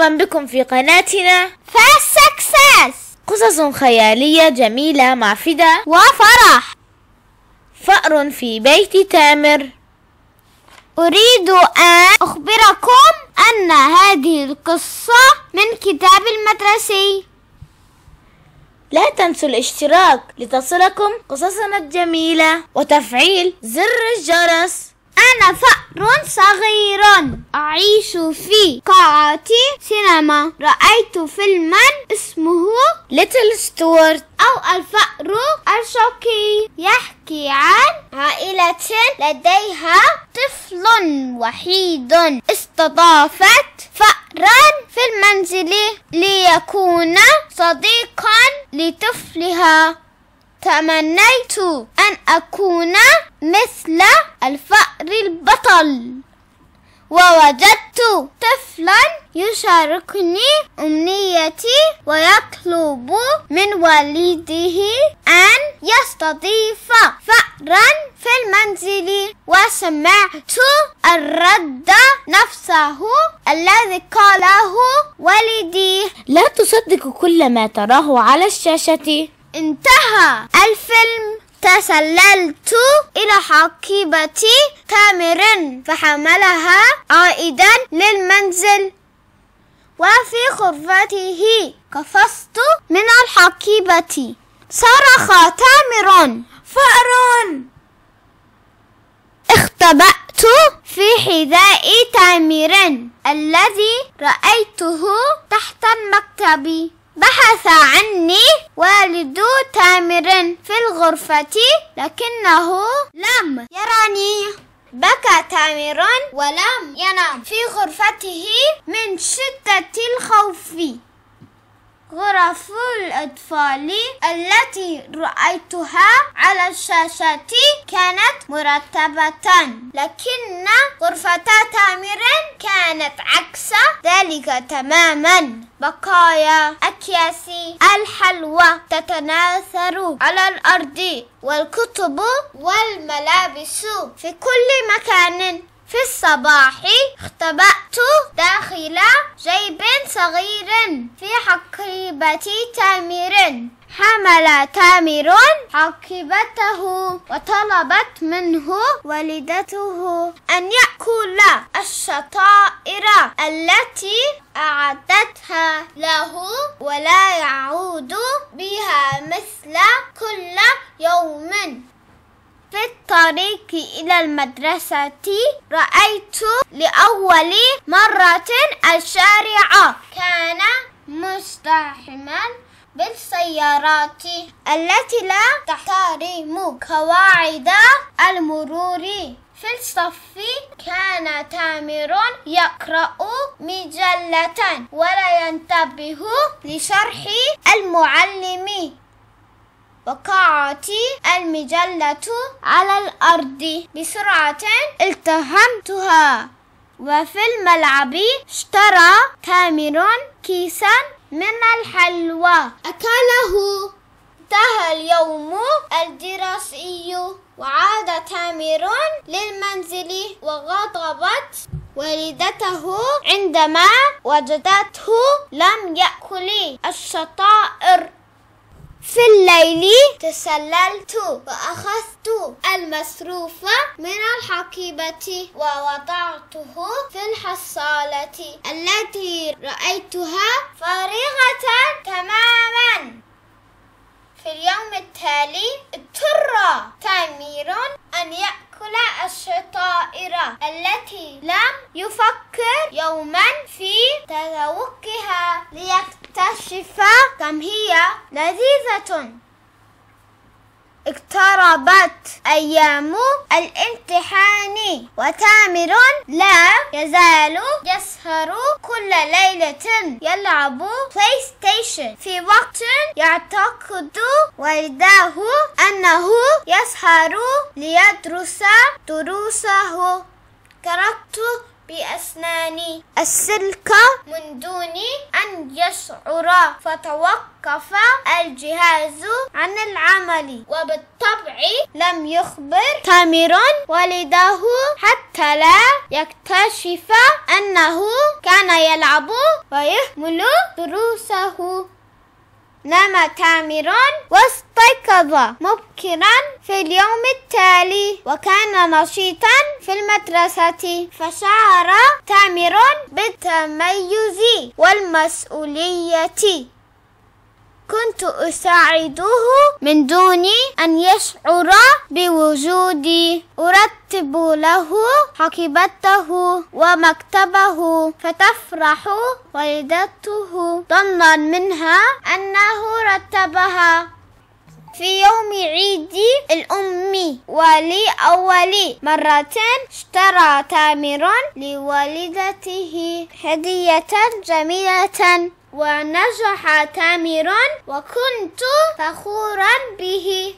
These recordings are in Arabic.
مرحبا بكم في قناتنا فاست سكسس قصص خيالية جميلة مع فدا وفرح فأر في بيت تامر أريد أن أخبركم أن هذه القصة من كتاب المدرسي لا تنسوا الاشتراك لتصلكم قصصنا الجميلة وتفعيل زر الجرس أنا فأر صغير أعيش في قاعة سينما رأيت فيلما اسمه ليتل ستوارت أو الفأر الشوكي يحكي عن عائلة لديها طفل وحيد استضافت فأرا في المنزل ليكون صديقا لطفلها تمنيت أن أكون مثل الفأر البطل ووجدت طفلا يشاركني أمنيتي ويطلب من والده أن يستضيف فأرا في المنزل وسمعت الرد نفسه الذي قاله والدي لا تصدق كل ما تراه على الشاشة انتهى الفيلم تسللت إلى حقيبة تامر فحملها عائدا للمنزل وفي غرفته قفزت من الحقيبة صرخ تامر فأر اختبأت في حذاء تامر الذي رأيته تحت المكتب بحث عني والد تامر في الغرفة لكنه لم يراني بكى تامر ولم ينام في غرفته من شدة الخوف غرف الأطفال التي رأيتها على الشاشة كانت مرتبة لكن غرفة تامر كانت عكس ذلك تماما بقايا أكياس الحلوى تتناثر على الأرض والكتب والملابس في كل مكان في الصباح اختبأت داخل جيب صغير في حقيبة تامر حمل تامر حقيبته وطلبت منه والدته أن يأكل الشطائر التي أعدتها له ولا يعود بها مثل كل يوم طريقي إلى المدرسة رأيت لأول مرة الشارع كان مزدحما بالسيارات التي لا تحترم قواعد المرور في الصف كان تامر يقرأ مجلة ولا ينتبه لشرح المعلم وقعت المجلة على الأرض بسرعة التهمتها وفي الملعب اشترى كاميرون كيسا من الحلوى أكله انتهى اليوم الدراسي وعاد كاميرون للمنزل وغضبت والدته عندما وجدته لم يأكل الشطائر في الليل تسللت وأخذت المصروف من الحقيبة ووضعته في الحصالة التي رأيتها فارغة تماما في اليوم التالي اضطر تامير أن يأكل الشطائر التي لم يفكر يوما في تذوقها ليكتب اكتشف كم هي لذيذة اقتربت أيام الامتحان وتامر لا يزال يسهر كل ليلة يلعب بلاي ستيشن في وقت يعتقد والداه أنه يسهر ليدرس دروسه كرهت بأسناني السلك من دون أن يشعر فتوقف الجهاز عن العمل وبالطبع لم يخبر تامر والده حتى لا يكتشف أنه كان يلعب ويهمل دروسه نام كاميرون واستيقظ مبكرا في اليوم التالي وكان نشيطا في المدرسة فشعر كاميرون بالتميز والمسؤولية كنت أساعده من دون أن يشعر بوجودي أرتب له حقيبته ومكتبه فتفرح والدته ظنا منها أنه رتبها في يوم عيد الأم ولي أول مرة اشترى تامر لوالدته هدية جميلة ونجح تامر وكنت فخورا به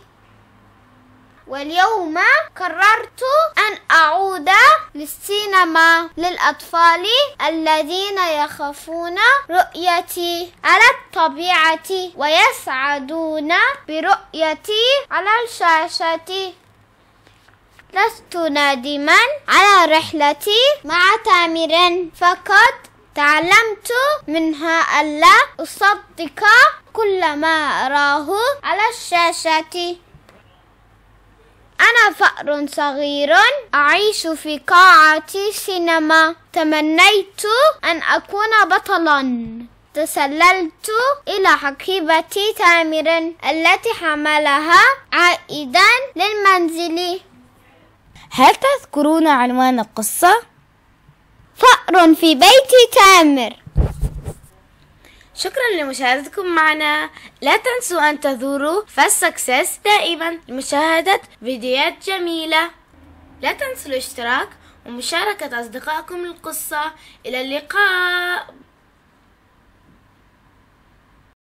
واليوم قررت أن أعود للسينما للأطفال الذين يخافون رؤيتي على الطبيعة ويسعدون برؤيتي على الشاشة لست نادما على رحلتي مع تامر فقط تعلمت منها ألا أصدق كل ما أراه على الشاشة أنا فأر صغير أعيش في قاعة سينما تمنيت أن أكون بطلا تسللت إلى حقيبة تامر التي حملها عائدا للمنزل هل تذكرون عنوان القصة؟ فأر في بيت تامر شكرا لمشاهدتكم معنا لا تنسوا أن تزوروا فالسكسس دائما لمشاهدة فيديوهات جميلة لا تنسوا الاشتراك ومشاركة أصدقائكم القصة إلى اللقاء